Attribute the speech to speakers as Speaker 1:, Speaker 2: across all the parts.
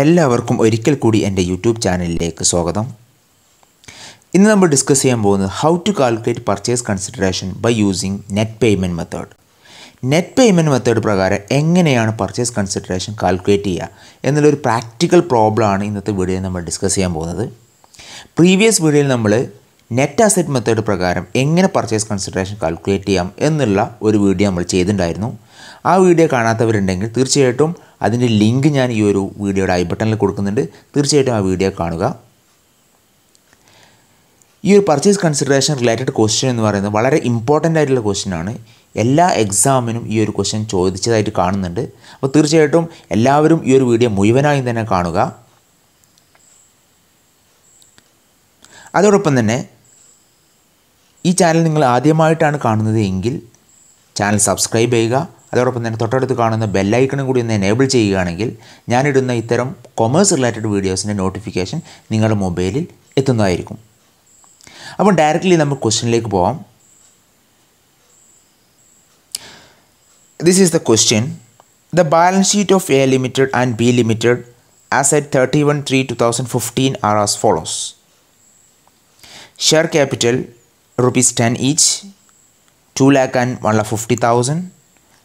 Speaker 1: എല്ലാവർക്കും ഒരിക്കൽ കൂടി എൻ്റെ യൂട്യൂബ് ചാനലിലേക്ക് സ്വാഗതം ഇന്ന് നമ്മൾ ഡിസ്കസ് ചെയ്യാൻ പോകുന്നത് how to calculate purchase consideration by using net payment method net payment method പ്രകാരം എങ്ങനെയാണ് പർച്ചേസ് കൺസിഡറേഷൻ കാൽക്കുലേറ്റ് ചെയ്യുക എന്നുള്ളൊരു പ്രാക്ടിക്കൽ പ്രോബ്ലമാണ് ഇന്നത്തെ വീഡിയോയിൽ നമ്മൾ ഡിസ്കസ് ചെയ്യാൻ പോകുന്നത് പ്രീവിയസ് വീഡിയോയിൽ നമ്മൾ നെറ്റ് അസറ്റ് മെത്തേഡ് പ്രകാരം എങ്ങനെ പർച്ചേസ് കൺസിഡറേഷൻ കാൽക്കുലേറ്റ് ചെയ്യാം എന്നുള്ള ഒരു വീഡിയോ നമ്മൾ ചെയ്തിട്ടുണ്ടായിരുന്നു ആ വീഡിയോ കാണാത്തവരുണ്ടെങ്കിൽ തീർച്ചയായിട്ടും അതിൻ്റെ ലിങ്ക് ഞാൻ ഈ ഒരു വീഡിയോയുടെ ഐ ബട്ടണിൽ കൊടുക്കുന്നുണ്ട് തീർച്ചയായിട്ടും ആ വീഡിയോ കാണുക ഈ ഒരു പർച്ചേസ് കൺസിഡറേഷൻ റിലേറ്റഡ് ക്വസ്റ്റ്യൻ എന്ന് പറയുന്നത് വളരെ ഇമ്പോർട്ടൻ്റ് ആയിട്ടുള്ള ക്വസ്റ്റ്യൻ ആണ് എല്ലാ എക്സാമിനും ഈ ഒരു ക്വസ്റ്റ്യൻ ചോദിച്ചതായിട്ട് കാണുന്നുണ്ട് അപ്പോൾ തീർച്ചയായിട്ടും എല്ലാവരും ഈ ഒരു വീഡിയോ മുഴുവനായും തന്നെ കാണുക അതോടൊപ്പം തന്നെ ഈ ചാനൽ നിങ്ങൾ ആദ്യമായിട്ടാണ് കാണുന്നത് എങ്കിൽ ചാനൽ സബ്സ്ക്രൈബ് ചെയ്യുക അതോടൊപ്പം തന്നെ തൊട്ടടുത്ത് കാണുന്ന ബെല്ലൈക്കണും കൂടി ഒന്ന് എനേബിൾ ചെയ്യുകയാണെങ്കിൽ ഞാനിടുന്ന ഇത്തരം കൊമേഴ്സ് റിലേറ്റഡ് വീഡിയോസിൻ്റെ നോട്ടിഫിക്കേഷൻ നിങ്ങളുടെ മൊബൈലിൽ എത്തുന്നതായിരിക്കും അപ്പം ഡയറക്റ്റ്ലി നമുക്ക് ക്വസ്റ്റ്യനിലേക്ക് പോവാം this is the question the balance sheet of A limited and B limited as at thirty one three two thousand fifteen are as follows share capital rupees ten each two lakh and one lakh fifty thousand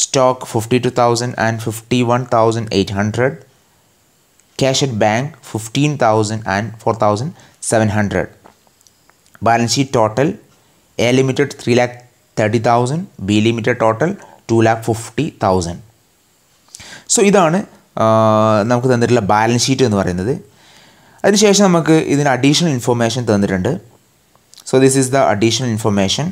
Speaker 1: stock 52000 and 51800 cash at bank 15000 and 4700 balance sheet total a limited 3 lakh 30000 b limited total 2 lakh 50000 so ഇതാണ് നമുക്ക് തന്നിട്ടുള്ള balance sheet എന്ന് പറയുന്നത് അതിനുശേഷം നമുക്ക് ഇതിന് additional information തന്നിട്ടുണ്ട് so this is the additional information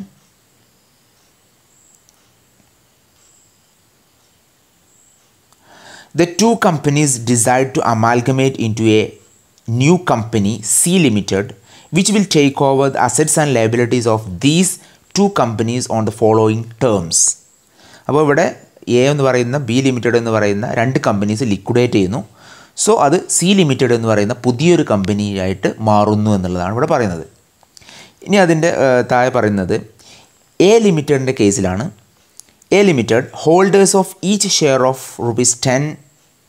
Speaker 1: The two companies desired to amalgamate into a new company, C Limited, which will take over the assets and liabilities of these two companies on the following terms. അപ്പോൾ ഇവിടെ A എന്ന് പറയുന്ന B limited എന്ന് പറയുന്ന രണ്ട് companies liquidate ചെയ്യുന്നു so അത് C limited എന്ന് പറയുന്ന പുതിയൊരു കമ്പനിയായിട്ട് മാറുന്നു എന്നുള്ളതാണ് ഇവിടെ പറയുന്നത് ഇനി അതിൻ്റെ താഴെ പറയുന്നത് എ ലിമിറ്റഡിൻ്റെ കേസിലാണ് A limited holders of each share of rupees ten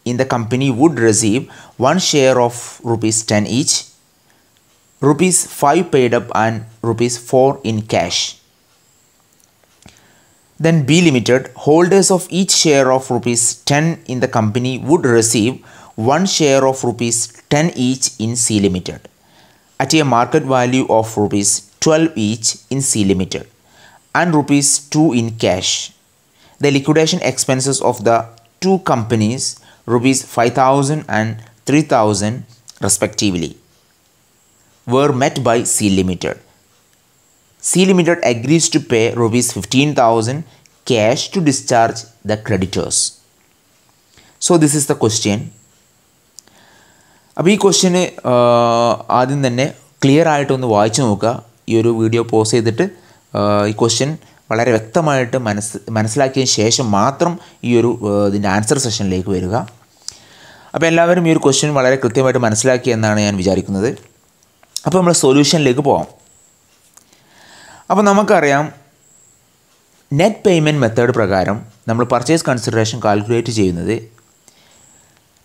Speaker 1: in the company would receive one share of rupees 10 each, rupees 5 paid up and rupees 4 in cash. Then B Limited, holders of each share of rupees 10 in the company would receive one share of rupees 10 each in C Limited at a market value of rupees 12 each in C Limited and rupees 2 in cash. The liquidation expenses of the two companies rupees 5000 and 3000 respectively were met by C Limited. C Limited agrees to pay rupees 15000 cash to discharge the creditors. So this is the question. അപ്പോൾ ഈ question ആദ്യം തന്നെ clear ആയിട്ടൊന്ന് വായിച്ചു നോക്കുക ഈ ഒരു video pause ചെയ്തിട്ട് ഈ ക്വസ്റ്റ്യൻ വളരെ വ്യക്തമായിട്ട് മനസ്സ് മനസ്സിലാക്കിയതിന് ശേഷം മാത്രം ഈ ഒരു ഇതിൻ്റെ ആൻസർ സെഷനിലേക്ക് വരിക അപ്പോൾ എല്ലാവരും ഈ ഒരു ക്വസ്റ്റ്യൻ വളരെ കൃത്യമായിട്ട് മനസ്സിലാക്കി എന്നാണ് ഞാൻ വിചാരിക്കുന്നത് അപ്പോൾ നമ്മൾ സൊല്യൂഷനിലേക്ക് പോകാം അപ്പോൾ നമുക്കറിയാം നെറ്റ് പേയ്മെൻറ്റ് മെത്തേഡ് പ്രകാരം നമ്മൾ പർച്ചേസ് കൺസിഡറേഷൻ കാൽക്കുലേറ്റ് ചെയ്യുന്നത്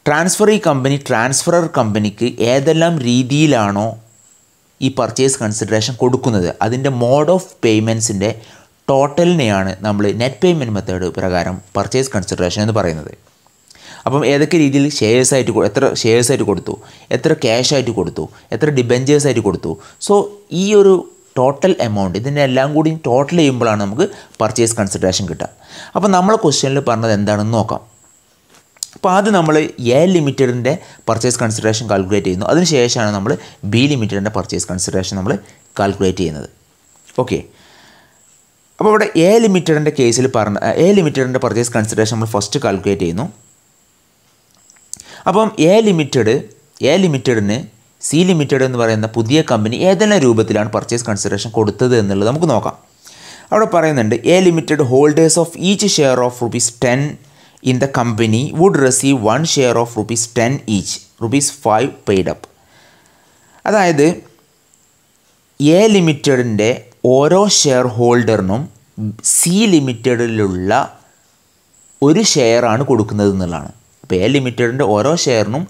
Speaker 1: ട്രാൻസ്ഫറി കമ്പനി ട്രാൻസ്ഫറർ കമ്പനിക്ക് ഏതെല്ലാം രീതിയിലാണോ ഈ പർച്ചേസ് കൺസിഡറേഷൻ കൊടുക്കുന്നത് അതിൻ്റെ മോഡ് ഓഫ് പേയ്മെൻറ്റ്സിൻ്റെ ടോട്ടലിനെയാണ് നമ്മൾ നെറ്റ് പേയ്മെൻറ്റ് മെത്തേഡ് പ്രകാരം പർച്ചേസ് കൺസിഡറേഷൻ എന്ന് പറയുന്നത് അപ്പം ഏതൊക്കെ രീതിയിൽ ഷെയർസ് ആയിട്ട് എത്ര ഷെയർസ് ആയിട്ട് കൊടുത്തു എത്ര ക്യാഷ് ആയിട്ട് കൊടുത്തു എത്ര ഡിബെഞ്ചേഴ്സ് ആയിട്ട് കൊടുത്തു സോ ഈ ഒരു ടോട്ടൽ എമൗണ്ട് ഇതിൻ്റെ എല്ലാം കൂടി ടോട്ടൽ ചെയ്യുമ്പോഴാണ് നമുക്ക് പർച്ചേസ് കൺസിഡറേഷൻ കിട്ടുക അപ്പോൾ നമ്മളെ ക്വസ്റ്റ്യനിൽ പറഞ്ഞത് എന്താണെന്ന് നോക്കാം അപ്പോൾ ആദ്യം നമ്മൾ എ ലിമിറ്റഡിൻ്റെ പർച്ചേസ് കൺസിഡറേഷൻ കാൽക്കുലേറ്റ് ചെയ്യുന്നു അതിനുശേഷമാണ് നമ്മൾ ബി ലിമിറ്റഡിൻ്റെ പർച്ചേസ് കൺസിഡറേഷൻ നമ്മൾ കാൽക്കുലേറ്റ് ചെയ്യുന്നത് ഓക്കെ അപ്പോൾ ഇവിടെ എ ലിമിറ്റഡിൻ്റെ കേസിൽ പറഞ്ഞ എ ലിമിറ്റഡിൻ്റെ പർച്ചേസ് കൺസിഡറേഷൻ നമ്മൾ ഫസ്റ്റ് കാൽക്കുലേറ്റ് ചെയ്യുന്നു അപ്പം എ ലിമിറ്റഡ് എ ലിമിറ്റഡിന് സി ലിമിറ്റഡ് എന്ന് പറയുന്ന പുതിയ കമ്പനി ഏതെല്ലാം രൂപത്തിലാണ് പർച്ചേസ് കൺസിഡറേഷൻ കൊടുത്തത് എന്നുള്ളത് നമുക്ക് നോക്കാം അവിടെ പറയുന്നുണ്ട് A limited holders of each share of rupees ten in the company would receive one share of rupees ten each rupees five paid up up അതായത് എ ലിമിറ്റഡിൻ്റെ ഓരോ ഷെയർ ഹോൾഡറിനും സി ലിമിറ്റഡിലുള്ള ഒരു ഷെയറാണ് കൊടുക്കുന്നത് എന്നുള്ളതാണ് അപ്പോൾ എ ലിമിറ്റഡിൻ്റെ ഓരോ ഷെയറിനും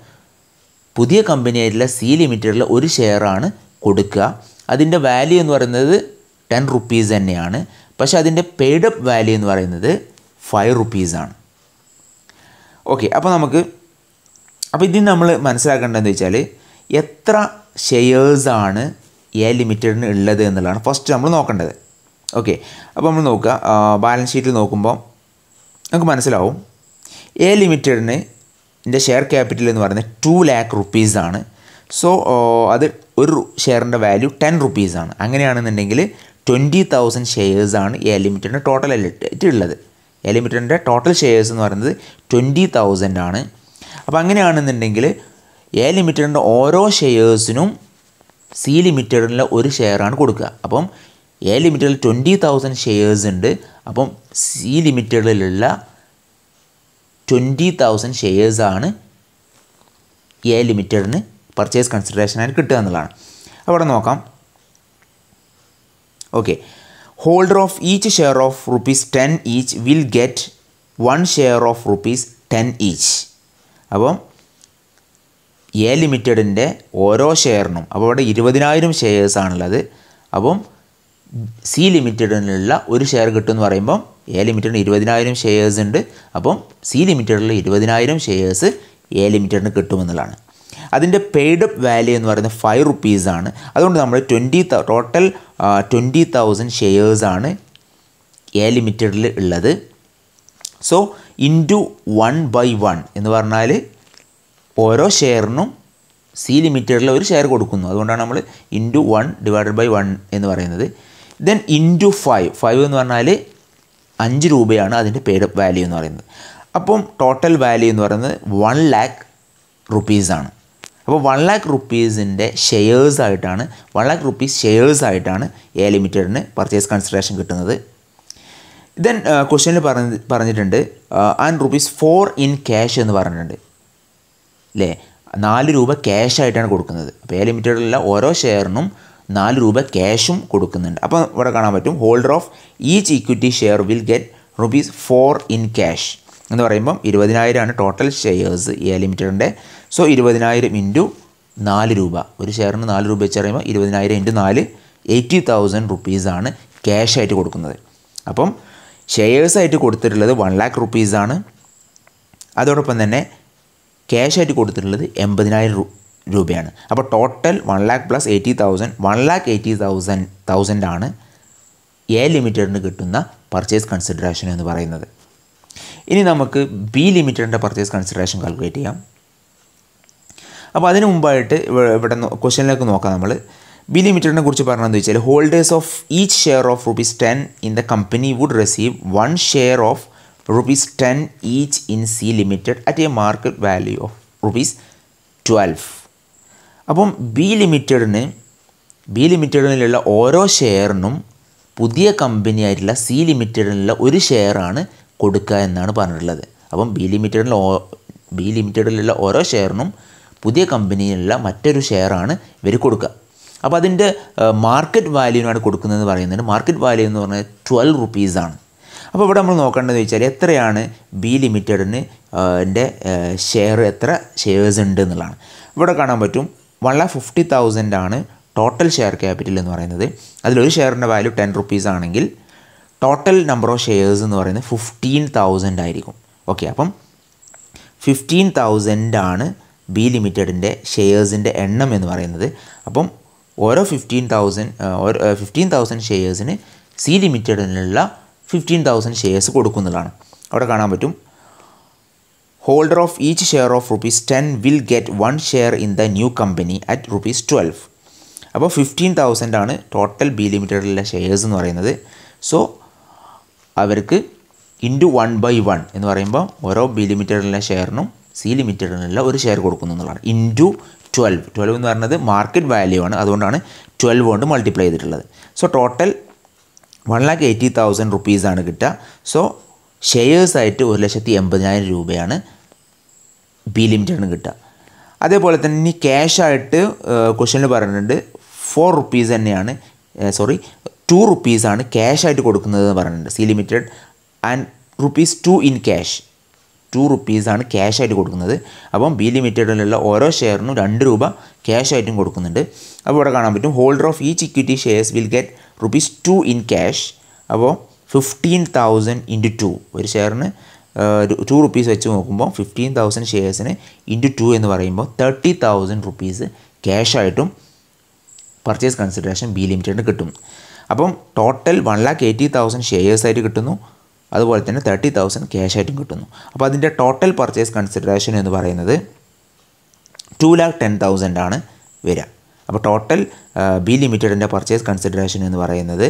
Speaker 1: പുതിയ കമ്പനിയായിട്ടുള്ള സി ലിമിറ്റഡിലെ ഒരു ഷെയറാണ് കൊടുക്കുക അതിൻ്റെ വാല്യൂ എന്ന് പറയുന്നത് ടെൻ റുപ്പീസ് തന്നെയാണ് പക്ഷേ അതിൻ്റെ അപ്പ് വാല്യൂ എന്ന് പറയുന്നത് ഫൈവ് റുപ്പീസാണ് ഓക്കെ അപ്പോൾ നമുക്ക് അപ്പോൾ ഇതിന് നമ്മൾ മനസ്സിലാക്കേണ്ടതെന്ന് വെച്ചാൽ എത്ര ഷെയേഴ്സാണ് എ ലിമിറ്റഡിന് ഉള്ളത് എന്നുള്ളതാണ് ഫസ്റ്റ് നമ്മൾ നോക്കേണ്ടത് ഓക്കെ അപ്പോൾ നമ്മൾ നോക്കുക ബാലൻസ് ഷീറ്റിൽ നോക്കുമ്പോൾ നമുക്ക് മനസ്സിലാവും എ ലിമിറ്റഡിന് എൻ്റെ ഷെയർ ക്യാപിറ്റൽ എന്ന് പറയുന്നത് ടു ലാക്ക് റുപ്പീസാണ് സോ അത് ഒരു ഷെയറിൻ്റെ വാല്യൂ ടെൻ റുപ്പീസാണ് അങ്ങനെയാണെന്നുണ്ടെങ്കിൽ ട്വൻറ്റി തൗസൻഡ് ഷെയർസാണ് എ ലിമിറ്റഡിൻ്റെ ടോട്ടൽ എലിറ്റ് ഉള്ളത് എ ലിമിറ്റഡിൻ്റെ ടോട്ടൽ ഷെയർസ് എന്ന് പറയുന്നത് ട്വൻറ്റി തൗസൻഡ് ആണ് അപ്പോൾ അങ്ങനെയാണെന്നുണ്ടെങ്കിൽ എ ലിമിറ്റഡിൻ്റെ ഓരോ ഷെയർസിനും സി ലിമിറ്റഡിലെ ഒരു ഷെയറാണ് കൊടുക്കുക അപ്പം എ ലിമിറ്റഡിൽ ട്വൻറ്റി തൗസൻഡ് ഷെയർസ് ഉണ്ട് അപ്പം സി ലിമിറ്റഡിലുള്ള ട്വൻറ്റി തൗസൻഡ് ആണ് എ ലിമിറ്റഡിന് പർച്ചേസ് കൺസിഡറേഷനായിട്ട് കിട്ടുക എന്നുള്ളതാണ് അവിടെ നോക്കാം okay holder of each share of rupees ten each will get one share of rupees ten each അപ്പം എ ലിമിറ്റഡിൻ്റെ ഓരോ ഷെയറിനും അപ്പോൾ അവിടെ ഇരുപതിനായിരം ഷെയർസാണുള്ളത് അപ്പം സി ലിമിറ്റഡിലുള്ള ഒരു ഷെയർ കിട്ടുമെന്ന് പറയുമ്പം എ ലിമിറ്റഡിന് ഇരുപതിനായിരം ഷെയർസ് ഉണ്ട് അപ്പം സി ലിമിറ്റഡിലുള്ള ഇരുപതിനായിരം ഷെയർസ് എ ലിമിറ്റഡിന് കിട്ടുമെന്നുള്ളതാണ് അതിൻ്റെ പെയ്ഡ് വാല്യൂ എന്ന് പറയുന്നത് ഫൈവ് റുപ്പീസാണ് അതുകൊണ്ട് നമ്മൾ ട്വൻറ്റി ടോട്ടൽ ട്വൻറ്റി തൗസൻഡ് ഷെയർസാണ് എ ലിമിറ്റഡിൽ ഉള്ളത് so into one by one എന്ന് പറഞ്ഞാൽ ഓരോ ഷെയറിനും സി ലിമിറ്റഡിൽ ഒരു ഷെയർ കൊടുക്കുന്നു അതുകൊണ്ടാണ് നമ്മൾ into one divided by one എന്ന് പറയുന്നത് ദെൻ ഇൻറ്റു ഫൈവ് ഫൈവ് എന്ന് പറഞ്ഞാൽ അഞ്ച് രൂപയാണ് അതിൻ്റെ പേഡ് വാല്യൂ എന്ന് പറയുന്നത് അപ്പം ടോട്ടൽ വാല്യൂ എന്ന് പറയുന്നത് വൺ ലാക്ക് റുപ്പീസാണ് അപ്പോൾ വൺ ലാക്ക് റുപ്പീസിൻ്റെ ഷെയേഴ്സ് ആയിട്ടാണ് വൺ ലാക്ക് റുപ്പീസ് ഷെയേഴ്സ് ആയിട്ടാണ് എ ലിമിറ്റഡിന് പർച്ചേസ് കൺസിഡറേഷൻ കിട്ടുന്നത് ദെൻ ക്വസ്റ്റ്യനിൽ പറഞ്ഞ് പറഞ്ഞിട്ടുണ്ട് and rupees four in cash എന്ന് പറഞ്ഞിട്ടുണ്ട് അല്ലേ നാല് രൂപ ക്യാഷ് ആയിട്ടാണ് കൊടുക്കുന്നത് അപ്പോൾ എ ലിമിറ്റഡിലുള്ള ഓരോ ഷെയറിനും നാല് രൂപ ക്യാഷും കൊടുക്കുന്നുണ്ട് അപ്പോൾ ഇവിടെ കാണാൻ പറ്റും holder of each equity share will get rupees four in cash എന്ന് പറയുമ്പം ഇരുപതിനായിരമാണ് ടോട്ടൽ ഷെയർസ് എ ലിമിറ്റഡിൻ്റെ സോ ഇരുപതിനായിരം ഇൻറ്റു നാല് രൂപ ഒരു ഷെയറിന് നാല് രൂപ വെച്ച് പറയുമ്പോൾ ഇരുപതിനായിരം ഇൻറ്റു നാല് എയ്റ്റി തൗസൻഡ് റുപ്പീസാണ് ക്യാഷായിട്ട് കൊടുക്കുന്നത് അപ്പം ഷെയേഴ്സായിട്ട് കൊടുത്തിട്ടുള്ളത് വൺ ലാക്ക് റുപ്പീസാണ് അതോടൊപ്പം തന്നെ ക്യാഷായിട്ട് കൊടുത്തിട്ടുള്ളത് എൺപതിനായിരം രൂപയാണ് അപ്പോൾ total one lakh plus eighty thousand one lakh eighty thousand തൗസൻഡാണ് എ ലിമിറ്റഡിന് കിട്ടുന്ന പർച്ചേസ് കൺസിഡറേഷൻ എന്ന് പറയുന്നത് ഇനി നമുക്ക് ബി ലിമിറ്റഡിൻ്റെ പർച്ചേസ് കൺസിഡറേഷൻ കാൽക്കുലേറ്റ് ചെയ്യാം അപ്പോൾ അതിന് മുമ്പായിട്ട് ഇവിടെ ക്വസ്റ്റ്യനിലേക്ക് നോക്കാം നമ്മൾ ബി ലിമിറ്റഡിനെ കുറിച്ച് പറഞ്ഞതെന്ന് വെച്ചാൽ holders of each share of rupees ten in the company would receive one share of rupees ten each in C limited at a market value of rupees twelve അപ്പം ബി ലിമിറ്റഡിന് ബി ലിമിറ്റഡിലുള്ള ഓരോ ഷെയറിനും പുതിയ company ആയിട്ടുള്ള C ലിമിറ്റഡിലുള്ള ഒരു ഷെയറാണ് കൊടുക്കുക എന്നാണ് പറഞ്ഞിട്ടുള്ളത് അപ്പം ബി ലിമിറ്റഡിലെ ഓ ബി ലിമിറ്റഡിലുള്ള ഓരോ ഷെയറിനും പുതിയ കമ്പനിയിലുള്ള മറ്റൊരു ഷെയറാണ് ഇവർ കൊടുക്കുക അപ്പോൾ അതിൻ്റെ മാർക്കറ്റ് വാല്യൂവിനാണ് കൊടുക്കുന്നതെന്ന് പറയുന്നത് മാർക്കറ്റ് വാല്യൂ എന്ന് പറഞ്ഞാൽ ട്വൽവ് റുപ്പീസാണ് അപ്പോൾ ഇവിടെ നമ്മൾ നോക്കേണ്ടതെന്ന് വെച്ചാൽ എത്രയാണ് ബി ലിമിറ്റഡിന് എൻ്റെ ഷെയർ എത്ര ഷെയർസ് ഉണ്ട് എന്നുള്ളതാണ് ഇവിടെ കാണാൻ പറ്റും വൺ ലാക്ക് ഫിഫ്റ്റി തൗസൻഡ് ആണ് ടോട്ടൽ ഷെയർ ക്യാപിറ്റൽ എന്ന് പറയുന്നത് അതിലൊരു ഷെയറിൻ്റെ വാല്യൂ ടെൻ റുപ്പീസ് ആണെങ്കിൽ ടോട്ടൽ നമ്പർ ഓഫ് ഷെയർസ് എന്ന് പറയുന്നത് ഫിഫ്റ്റീൻ തൗസൻഡ് ആയിരിക്കും ഓക്കെ അപ്പം ഫിഫ്റ്റീൻ തൗസൻഡ് ആണ് ബി ലിമിറ്റഡിൻ്റെ ഷെയർസിൻ്റെ എണ്ണം എന്ന് പറയുന്നത് അപ്പം ഓരോ ഫിഫ്റ്റീൻ തൗസൻഡ് ഫിഫ്റ്റീൻ തൗസൻഡ് ഷെയർസിന് സി ലിമിറ്റഡിനുള്ള ഫിഫ്റ്റീൻ തൗസൻഡ് ഷെയർസ് കൊടുക്കുന്നതാണ് അവിടെ കാണാൻ പറ്റും holder of each share of rupees ten will get one share in the new company at rupees twelve അപ്പോൾ ഫിഫ്റ്റീൻ തൗസൻഡ് ആണ് ടോട്ടൽ ബി ലിമിറ്റഡിലുള്ള ഷെയർസ് എന്ന് പറയുന്നത് സോ അവർക്ക് ഇൻറ്റു വൺ ബൈ വൺ എന്ന് പറയുമ്പോൾ ഓരോ ബി ലിമിറ്റഡിലുള്ള ഷെയറിനും സി ലിമിറ്റഡിനുള്ള ഒരു ഷെയർ കൊടുക്കുന്നു എന്നുള്ളതാണ് ഇൻറ്റു ട്വൽവ് ട്വൽവ് എന്ന് പറയുന്നത് മാർക്കറ്റ് വാല്യൂ ആണ് അതുകൊണ്ടാണ് ട്വൽവ് കൊണ്ട് മൾട്ടിപ്ലൈ ചെയ്തിട്ടുള്ളത് so total one lakh eighty thousand റുപ്പീസാണ് കിട്ടുക സോ ഷെയർസായിട്ട് ഒരു ലക്ഷത്തി എൺപതിനായിരം രൂപയാണ് ബി ലിമിറ്റാണ് കിട്ടുക അതേപോലെ തന്നെ ഇനി ക്യാഷായിട്ട് ക്വസ്റ്റ്യനിൽ പറഞ്ഞിട്ടുണ്ട് ഫോർ റുപ്പീസ് തന്നെയാണ് സോറി ടു റുപ്പീസാണ് ക്യാഷായിട്ട് കൊടുക്കുന്നത് എന്ന് പറഞ്ഞിട്ടുണ്ട് C limited and rupees two in cash two റുപ്പീസാണ് ക്യാഷായിട്ട് കൊടുക്കുന്നത് അപ്പം ബി ലിമിറ്റഡിലുള്ള ഓരോ ഷെയറിനും രണ്ട് രൂപ ക്യാഷായിട്ടും കൊടുക്കുന്നുണ്ട് അപ്പോൾ ഇവിടെ കാണാൻ പറ്റും holder of each equity shares will get rupees two in cash അപ്പോൾ ഫിഫ്റ്റീൻ തൗസൻഡ് ഇൻറ്റു ടു ഒരു ഷെയറിന് ടു റുപ്പീസ് വെച്ച് നോക്കുമ്പോൾ ഫിഫ്റ്റീൻ തൗസൻഡ് ഷെയർസിന് ഇൻറ്റു ടു എന്ന് പറയുമ്പോൾ തേർട്ടി തൗസൻഡ് റുപ്പീസ് ക്യാഷായിട്ടും പർച്ചേസ് കൺസിഡറേഷൻ ബി ലിമിറ്റഡിന് കിട്ടും അപ്പം total one lakh eighty thousand ഷെയർസായിട്ട് കിട്ടുന്നു അതുപോലെ തന്നെ തേർട്ടി തൗസൻഡ് ക്യാഷായിട്ടും കിട്ടുന്നു അപ്പോൾ അതിൻ്റെ ടോട്ടൽ പർച്ചേസ് കൺസിഡറേഷൻ എന്ന് പറയുന്നത് ടു ലാക്ക് ടെൻ തൗസൻഡാണ് വരിക അപ്പോൾ ടോട്ടൽ ബി ലിമിറ്റഡിൻ്റെ പർച്ചേസ് കൺസിഡറേഷൻ എന്ന് പറയുന്നത്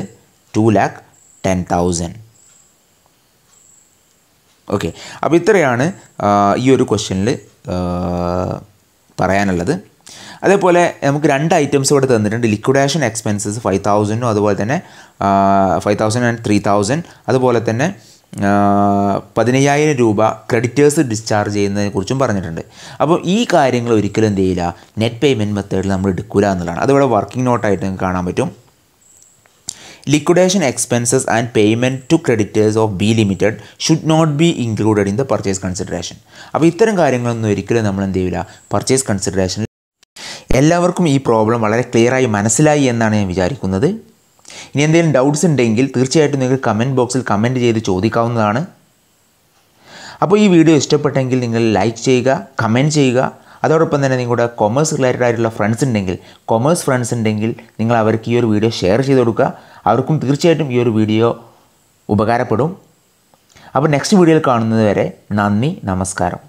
Speaker 1: two lakh ten thousand okay അപ്പോൾ ഇത്രയാണ് ഈ ഒരു ക്വസ്റ്റ്യനിൽ പറയാനുള്ളത് അതേപോലെ നമുക്ക് രണ്ട് ഐറ്റംസ് ഇവിടെ തന്നിട്ടുണ്ട് ലിക്വിഡേഷൻ എക്സ്പെൻസസ് ഫൈവ് തൗസൻഡും അതുപോലെ തന്നെ five thousand and three thousand അതുപോലെ തന്നെ പതിനയ്യായിരം രൂപ ക്രെഡിറ്റേഴ്സ് ഡിസ്ചാർജ് ചെയ്യുന്നതിനെക്കുറിച്ചും പറഞ്ഞിട്ടുണ്ട് അപ്പോൾ ഈ കാര്യങ്ങൾ ഒരിക്കലും എന്ത് ചെയ്യില്ല നെറ്റ് പേയ്മെൻറ്റ് മെത്തേഡിൽ നമ്മൾ എടുക്കില്ല എന്നുള്ളതാണ് അതിവിടെ വർക്കിംഗ് നോട്ടായിട്ട് നിങ്ങൾക്ക് കാണാൻ പറ്റും liquidation expenses and payment to creditors of B limited should not be included in the purchase consideration അപ്പോൾ ഇത്തരം കാര്യങ്ങളൊന്നും ഒരിക്കലും നമ്മൾ എന്ത് ചെയ്യില്ല പർച്ചേസ് കൺസിഡറേഷൻ എല്ലാവർക്കും ഈ പ്രോബ്ലം വളരെ ക്ലിയറായി മനസ്സിലായി എന്നാണ് ഞാൻ വിചാരിക്കുന്നത് ഇനി എന്തെങ്കിലും ഡൗട്ട്സ് ഉണ്ടെങ്കിൽ തീർച്ചയായിട്ടും നിങ്ങൾ കമൻറ്റ് ബോക്സിൽ കമൻറ്റ് ചെയ്ത് ചോദിക്കാവുന്നതാണ് അപ്പോൾ ഈ വീഡിയോ ഇഷ്ടപ്പെട്ടെങ്കിൽ നിങ്ങൾ ലൈക്ക് ചെയ്യുക കമൻറ്റ് ചെയ്യുക അതോടൊപ്പം തന്നെ നിങ്ങളുടെ കൊമേഴ്സ് റിലേറ്റഡ് ആയിട്ടുള്ള ഫ്രണ്ട്സ് ഉണ്ടെങ്കിൽ കൊമേഴ്സ് ഫ്രണ്ട്സ് ഉണ്ടെങ്കിൽ നിങ്ങൾ അവർക്ക് ഈ ഒരു വീഡിയോ ഷെയർ ചെയ്ത് കൊടുക്കുക അവർക്കും തീർച്ചയായിട്ടും ഈ ഒരു വീഡിയോ ഉപകാരപ്പെടും അപ്പോൾ നെക്സ്റ്റ് വീഡിയോയിൽ കാണുന്നത് വരെ നന്ദി നമസ്കാരം